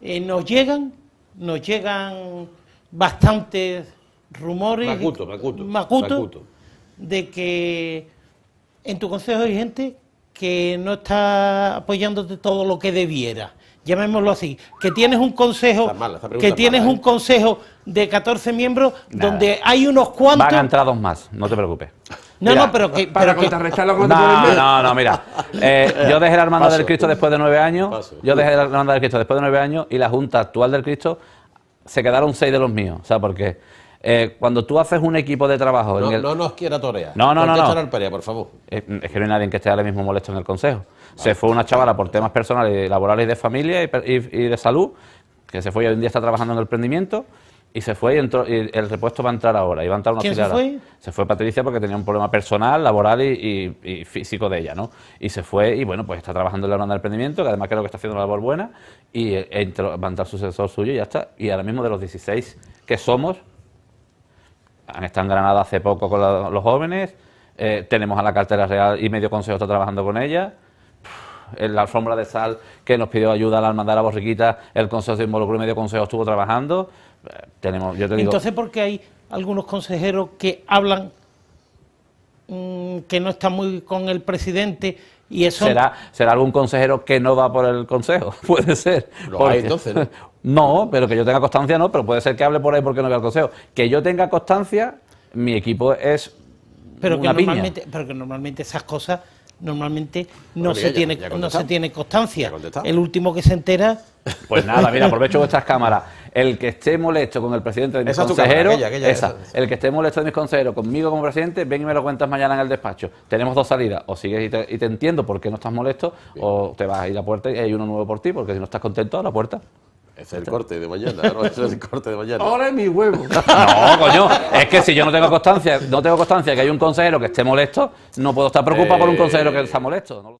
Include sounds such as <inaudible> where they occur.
Eh, nos llegan, nos llegan bastantes rumores. Eh, macuto, macuto, De que en tu consejo hay gente que no está apoyándote todo lo que debiera. Llamémoslo así, que tienes un consejo, que tienes un ¿eh? consejo de 14 miembros donde hay unos cuantos. Van a entrar dos más, no te preocupes. No, no, pero Para contrarrestarlo con no, no, no, mira. Eh, <laughs> yo dejé la Hermandad del Cristo después de nueve años. Yo dejé la Hermandad del Cristo después de nueve años y la Junta actual del Cristo se quedaron seis de los míos. O sea, porque eh, cuando tú haces un equipo de trabajo. No, en el... no nos quiera torear. No, no, no. por favor. Eh, es, que no hay nadie que esté ahora mismo molesto en el Consejo. Ah. Se fue una chavala por temas personales, laborales y de familia y, y de salud, que se fue y hoy en día está trabajando en el emprendimiento. Y se fue y, el repuesto va a entrar ahora. Y va a entrar una ¿Quién se fue? Patricia porque tenía un problema personal, laboral y, físico de ella, ¿no? Y se fue y, bueno, pues está trabajando en la banda de emprendimiento, que además creo que está haciendo una labor buena. Y eh, va a entrar sucesor suyo y ya está. Y ahora mismo de los 16 que somos, han estado en Granada hace poco con los jóvenes, eh, tenemos a la cartera real y medio consejo está trabajando con ella la alfombra de sal que nos pidió ayuda a la hermandad la borriquita, el consejo de involucró y medio consejo estuvo trabajando. Eh, tenemos, Entonces, ¿por qué hay algunos consejeros que hablan mm, que no están muy con el presidente? Y eso... ¿Será, algún consejero que no va por el consejo? <laughs> Puede ser. <laughs> ¿no? pero que yo tenga constancia no, pero puede ser que hable por ahí porque no vea el consejo. Que yo tenga constancia, mi equipo es Pero que normalmente esas cosas normalmente no, se, tiene, tiene constancia. El último que se entera... Pues nada, mira, aprovecho <laughs> vuestras cámaras. El que esté molesto con el presidente de mis consejeros... El que esté molesto de mis consejeros conmigo como presidente, ven y me lo cuentas mañana en el despacho. Tenemos dos salidas. O sigues y te, entiendo por qué no estás molesto, o te vas a ir a la puerta y hay uno nuevo por ti, porque si no estás contento, a la puerta. Es el corte de mañana, ¿no? Es el corte de mañana. Ahora es mi huevo. <laughs> No, coño, es que si yo no tengo constancia, no tengo constancia que hay un consejero que esté molesto, no puedo estar preocupado eh, por un consejero que está molesto.